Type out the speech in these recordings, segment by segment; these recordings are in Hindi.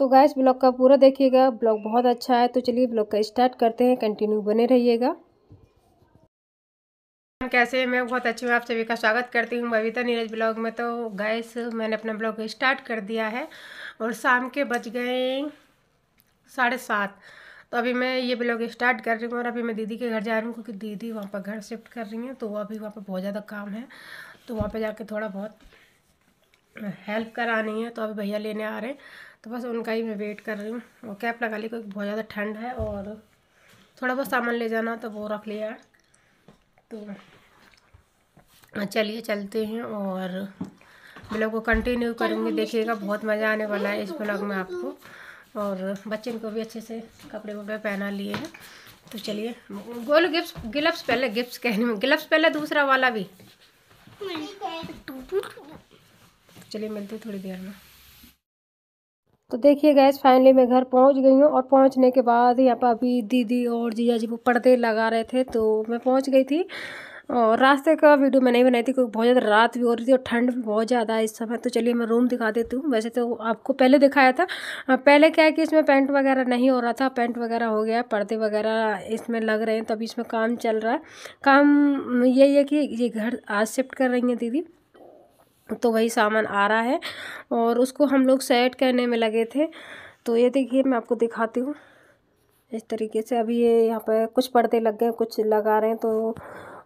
तो गैस ब्लॉग का पूरा देखिएगा ब्लॉग बहुत अच्छा है तो चलिए ब्लॉग का स्टार्ट करते हैं कंटिन्यू बने रहिएगा कैसे मैं बहुत अच्छी हूँ आप सभी का स्वागत करती हूँ बबीता नीरज ब्लॉग में तो गैस मैंने अपना ब्लॉग स्टार्ट कर दिया है और शाम के बज गए साढ़े सात तो अभी मैं ये ब्लॉग स्टार्ट कर रही हूँ और अभी मैं दीदी के घर जा रही हूँ क्योंकि दीदी वहाँ पर घर शिफ्ट कर रही हैं तो अभी वहाँ पर बहुत ज़्यादा काम है तो वहाँ पर जाके थोड़ा बहुत हेल्प करानी है तो अभी भैया लेने आ रहे हैं तो बस उनका ही मैं वेट कर रही हूँ और कैप लगा ली क्योंकि बहुत ज़्यादा ठंड है और थोड़ा बहुत सामान ले जाना तो वो रख लिया तो हाँ, चलिए चलते हैं और ब्लॉग को कंटिन्यू करूँगी देखिएगा बहुत मज़ा आने वाला है इस ब्लॉग में आपको और बच्चे को भी अच्छे से कपड़े वपड़े पहना लिए हैं तो चलिए गोल गिप्स गिलप्स पहले गिप्स कहने में गिलप्स पहले दूसरा वाला भी चलिए मिलते हैं थोड़ी देर में तो देखिए गैस फाइनली मैं घर पहुंच गई हूँ और पहुंचने के बाद यहाँ पर अभी दीदी और जिया जी वो पर्दे लगा रहे थे तो मैं पहुंच गई थी और रास्ते का वीडियो मैं नहीं बनाई थी क्योंकि बहुत ज़्यादा रात भी हो रही थी और ठंड भी बहुत ज़्यादा है इस समय तो चलिए मैं रूम दिखा देती हूँ वैसे तो आपको पहले दिखाया था हाँ, पहले क्या है कि इसमें पेंट वगैरह नहीं हो रहा था पेंट वगैरह हो गया पर्दे वगैरह इसमें लग रहे हैं तो अभी इसमें काम चल रहा है काम यही है कि ये घर आज शिफ्ट कर रही हैं दीदी तो वही सामान आ रहा है और उसको हम लोग सेट करने में लगे थे तो ये देखिए मैं आपको दिखाती हूँ इस तरीके से अभी ये यहाँ पर कुछ पर्दे लग गए कुछ लगा रहे हैं तो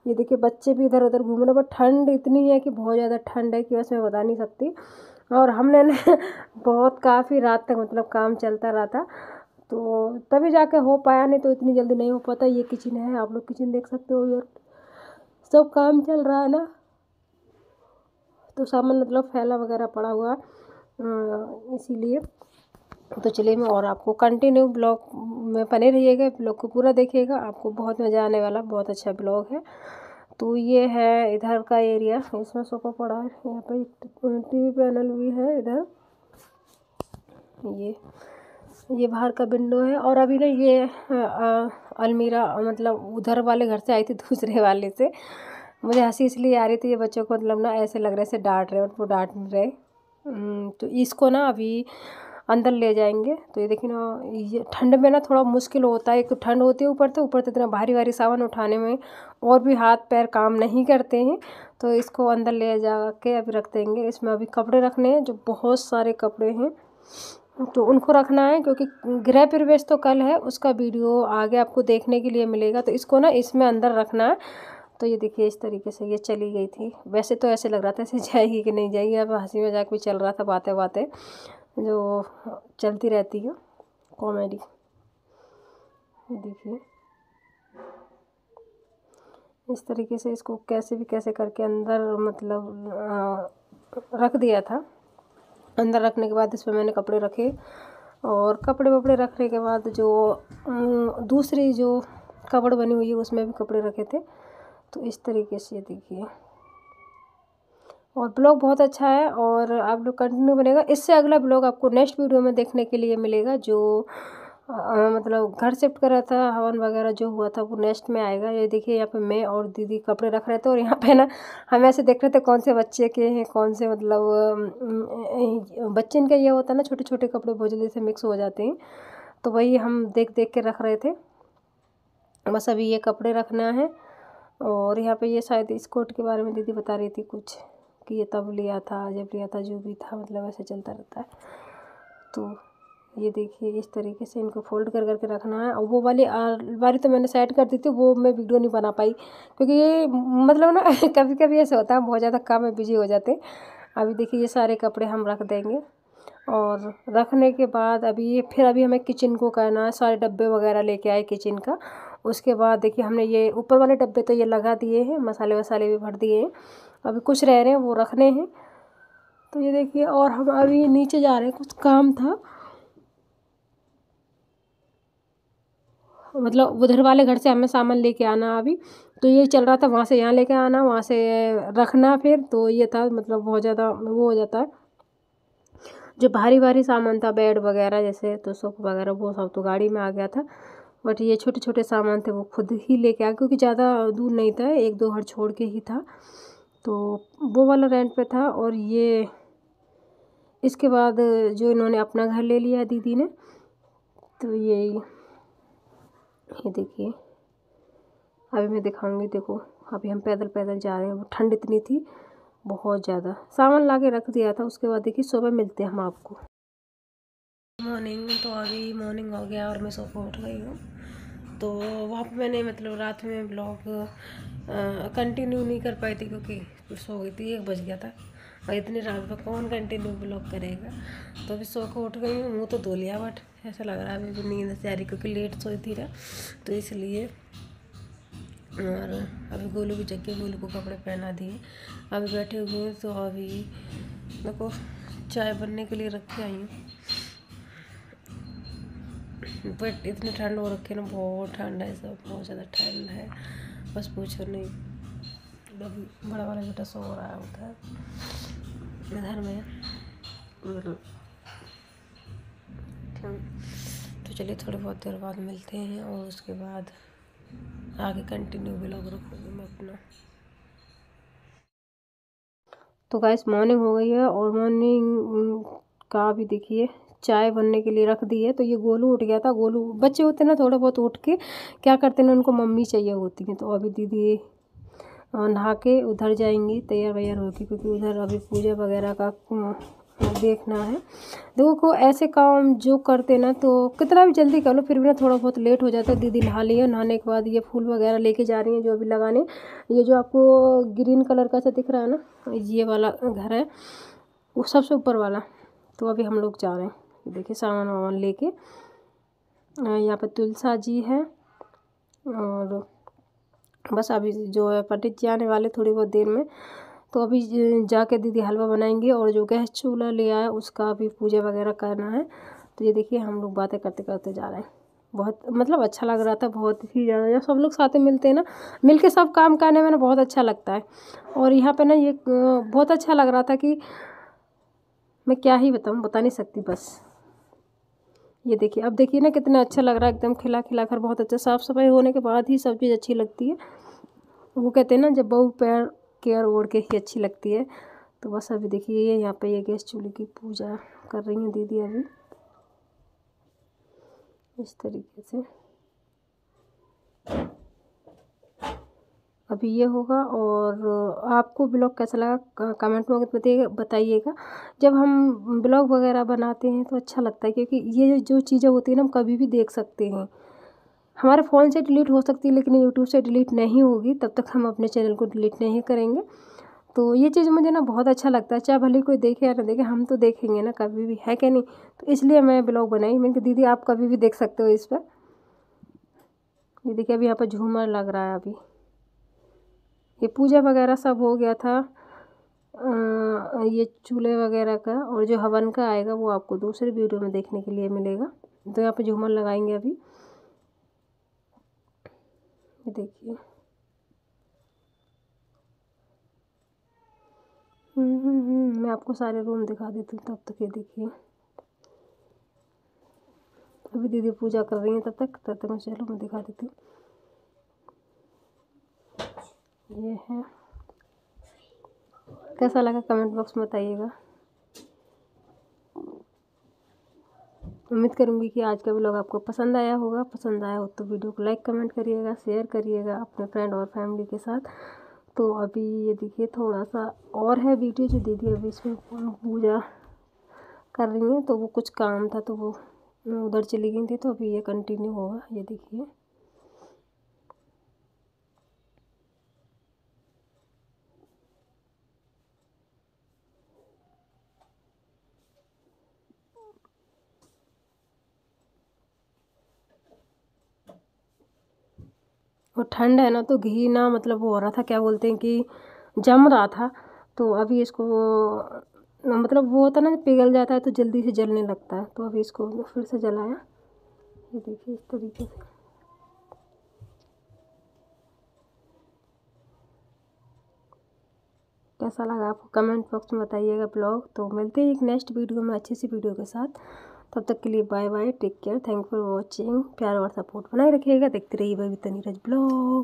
ये देखिए बच्चे भी इधर उधर घूम रहे हैं बट ठंड इतनी है कि बहुत ज़्यादा ठंड है कि बस मैं बता नहीं सकती और हमने ने बहुत काफ़ी रात तक मतलब काम चलता रहा था तो तभी जाके हो पाया नहीं तो इतनी जल्दी नहीं हो पाता ये किचन है आप लोग किचन देख सकते हो और सब काम चल रहा है ना तो सामान मतलब फैला वगैरह पड़ा हुआ इसीलिए तो चलिए मैं और आपको कंटिन्यू ब्लॉग में बने रहिएगा ब्लॉग को पूरा देखिएगा आपको बहुत मज़ा आने वाला बहुत अच्छा ब्लॉग है तो ये है इधर का एरिया इसमें सोफा पड़ा है यहाँ टी टीवी पैनल भी है इधर ये ये बाहर का विंडो है और अभी ना ये आ, अलमीरा मतलब उधर वाले घर से आई थी दूसरे वाले से मुझे हंसी इसलिए आ रही थी ये बच्चों को मतलब ना ऐसे लग रहा है डांट रहे और वो डांट रहे तो इसको ना अभी अंदर ले जाएंगे तो ये देखिए ना ये ठंड में ना थोड़ा मुश्किल होता है एक तो ठंड होती है ऊपर तो ऊपर तो इतना भारी भारी सावन उठाने में और भी हाथ पैर काम नहीं करते हैं तो इसको अंदर ले जा के अभी रख देंगे इसमें अभी कपड़े रखने हैं जो बहुत सारे कपड़े हैं तो उनको रखना है क्योंकि गृह प्रवेश तो कल है उसका वीडियो आगे आपको देखने के लिए मिलेगा तो इसको ना इसमें अंदर रखना है तो ये देखिए इस तरीके से ये चली गई थी वैसे तो ऐसे लग रहा था ऐसे जाएगी कि नहीं जाएगी अब हंसी मजाक भी चल रहा था बातें बातें जो चलती रहती है कॉमेडी देखिए इस तरीके से इसको कैसे भी कैसे करके अंदर मतलब आ, रख दिया था अंदर रखने के बाद इसमें मैंने कपड़े रखे और कपड़े वपड़े रखने के बाद जो दूसरी जो कपड़ बनी हुई है उसमें भी कपड़े रखे थे तो इस तरीके से देखिए और ब्लॉग बहुत अच्छा है और आप लोग कंटिन्यू बनेगा इससे अगला ब्लॉग आपको नेक्स्ट वीडियो में देखने के लिए मिलेगा जो आ, मतलब घर शिफ्ट कर रहा था हवन वगैरह जो हुआ था वो नेक्स्ट में आएगा ये देखिए यहाँ पे मैं और दीदी कपड़े रख रहे थे और यहाँ पे ना हम ऐसे देख रहे थे कौन से बच्चे के हैं कौन से मतलब बच्चे इनका ये होता है ना छोटे छोटे कपड़े बहुत जल्दी से मिक्स हो जाते हैं तो वही हम देख देख के रख रहे थे बस अभी ये कपड़े रखना है और यहाँ पे ये शायद इस कोट के बारे में दीदी बता रही थी कुछ कि ये तब लिया था जब लिया था जो भी था मतलब ऐसे चलता रहता है तो ये देखिए इस तरीके से इनको फोल्ड कर करके रखना है और वो वाली अलमारी तो मैंने सेट कर दी थी वो मैं वीडियो नहीं बना पाई क्योंकि ये मतलब ना कभी कभी ऐसे होता है बहुत ज़्यादा काम में बिजी हो जाते अभी देखिए ये सारे कपड़े हम रख देंगे और रखने के बाद अभी ये फिर अभी हमें किचन को करना है सारे डब्बे वगैरह लेके आए किचन का उसके बाद देखिए हमने ये ऊपर वाले डब्बे तो ये लगा दिए हैं मसाले वसाले भी भर दिए हैं अभी कुछ रह रहे हैं वो रखने हैं तो ये देखिए और हम अभी नीचे जा रहे हैं कुछ काम था मतलब उधर वाले घर से हमें सामान लेके आना अभी तो ये चल रहा था वहाँ से यहाँ लेके आना वहाँ से रखना फिर तो ये था मतलब बहुत ज़्यादा वो हो जाता है जो भारी भारी सामान था बेड वगैरह जैसे तो सोफा वगैरह वो सब तो गाड़ी में आ गया था बट ये छोटे छोटे सामान थे वो खुद ही लेके आया क्योंकि ज़्यादा दूर नहीं था एक दो घर छोड़ के ही था तो वो वाला रेंट पे था और ये इसके बाद जो इन्होंने अपना घर ले लिया दीदी ने तो ये ये देखिए अभी मैं दिखाऊंगी देखो अभी हम पैदल पैदल जा रहे हैं वो ठंड इतनी थी बहुत ज़्यादा सामान ला के रख दिया था उसके बाद देखिए सुबह मिलते हैं हम आपको मॉर्निंग तो अभी मॉर्निंग हो गया और मैं सोफा उठ गई हूँ तो वहाँ पर मैंने मतलब रात में ब्लॉग कंटिन्यू नहीं कर पाई थी क्योंकि सो गई थी एक बज गया था और इतनी रात में कौन कंटिन्यू ब्लॉग करेगा तो अभी सो के उठ गई हूँ मुँह तो धो लिया बट ऐसा लग रहा है अभी नींद से आ रही क्योंकि लेट सोई थी ना तो इसलिए और अभी गोलू भी जगह गोलू को कपड़े पहना दिए अभी बैठे हुए तो अभी देखो चाय बनने के लिए रख के आई हूँ बट इतनी ठंड हो रखी है ना बहुत ठंड है सब बहुत ज़्यादा ठंड है बस पूछो नहीं अभी बड़ा वाला बेटा सो रहा है उधर इधर में मतलब तो चलिए थोड़ी बहुत देर बाद मिलते हैं और उसके बाद आगे कंटिन्यू ब्लॉग रखूँगी मैं अपना तो गाइस मॉर्निंग हो गई है और मॉर्निंग का भी देखिए चाय बनने के लिए रख दी है तो ये गोलू उठ गया था गोलू बच्चे होते ना थोड़ा बहुत उठ के क्या करते ना उनको मम्मी चाहिए होती है तो अभी दीदी नहा के उधर जाएंगी तैयार वैयार होगी क्योंकि उधर अभी पूजा वगैरह का देखना है देखो ऐसे काम जो करते ना तो कितना भी जल्दी कर लो फिर भी ना थोड़ा बहुत लेट हो जाता है दीदी नहा ली है नहाने के बाद ये फूल वगैरह लेके जा रही है जो अभी लगाने ये जो आपको ग्रीन कलर का सा दिख रहा है ना ये वाला घर है वो सबसे ऊपर वाला तो अभी हम लोग जा रहे हैं देखिए सामान वामान लेके यहाँ पर तुलसा जी है और बस अभी जो है पंडित जी आने वाले थोड़ी बहुत देर में तो अभी जाके दीदी हलवा बनाएंगे और जो गैस चूल्हा ले आया उसका अभी पूजा वगैरह करना है तो ये देखिए हम लोग बातें करते करते जा रहे हैं बहुत मतलब अच्छा लग रहा था बहुत ही ज़्यादा जब सब लोग साथ में मिलते हैं ना मिल के सब काम करने में ना बहुत अच्छा लगता है और यहाँ पे ना ये बहुत अच्छा लग रहा था कि मैं क्या ही बताऊँ बता नहीं सकती बस ये देखिए अब देखिए ना कितना अच्छा लग रहा है एकदम खिला खिला कर बहुत अच्छा साफ़ सफाई होने के बाद ही सब चीज़ अच्छी लगती है वो कहते हैं ना जब बहू पैर केयर ओढ़ के ही अच्छी लगती है तो बस अभी देखिए ये यहाँ पे ये गैस चूल्हे की पूजा कर रही हैं दीदी अभी इस तरीके से अभी ये होगा और आपको ब्लॉग कैसा लगा कमेंट में बताइएगा जब हम ब्लॉग वगैरह बनाते हैं तो अच्छा लगता है क्योंकि ये जो चीज़ें होती हैं ना हम कभी भी देख सकते हैं हमारे फ़ोन से डिलीट हो सकती है लेकिन यूट्यूब से डिलीट नहीं होगी तब तक हम अपने चैनल को डिलीट नहीं करेंगे तो ये चीज़ मुझे ना बहुत अच्छा लगता है चाहे भले कोई देखे या ना देखे हम तो देखेंगे ना कभी भी है क्या नहीं तो इसलिए मैं ब्लॉग बनाई मैंने कहा दीदी आप कभी भी देख सकते हो इस पर ये देखिए अभी यहाँ पर झूमर लग रहा है अभी ये पूजा वगैरह सब हो गया था आ, ये चूल्हे वगैरह का और जो हवन का आएगा वो आपको दूसरे वीडियो में देखने के लिए मिलेगा तो यहाँ पे झूमर लगाएंगे अभी ये देखिए हम्म, हम्म, हम्म, मैं आपको सारे रूम दिखा देती हूँ तब तक ये देखिए अभी दीदी पूजा कर रही है तब तक तब तक मैं चलो मैं दिखा देती हूँ ये है कैसा लगा कमेंट बॉक्स में बताइएगा उम्मीद करूँगी कि आज का ब्लॉग आपको पसंद आया होगा पसंद आया हो तो वीडियो को लाइक कमेंट करिएगा शेयर करिएगा अपने फ्रेंड और फैमिली के साथ तो अभी ये देखिए थोड़ा सा और है वीडियो जो दीदी अभी इसमें पूजा कर रही हैं तो वो कुछ काम था तो वो उधर चली गई थी तो अभी ये कंटिन्यू होगा ये देखिए और ठंड है ना तो घी ना मतलब वो हो रहा था क्या बोलते हैं कि जम रहा था तो अभी इसको मतलब वो होता ना पिघल जाता है तो जल्दी से जलने लगता है तो अभी इसको फिर से जलाया ये देखिए इस तरीके से कैसा लगा आपको कमेंट बॉक्स में बताइएगा ब्लॉग तो मिलते हैं एक नेक्स्ट वीडियो में अच्छी सी वीडियो के साथ तब तक के लिए bye bye take care thank for watching प्यार और सपोर्ट बनाए रखिएगा देखते रहिए बबीता नीरज ब्लॉग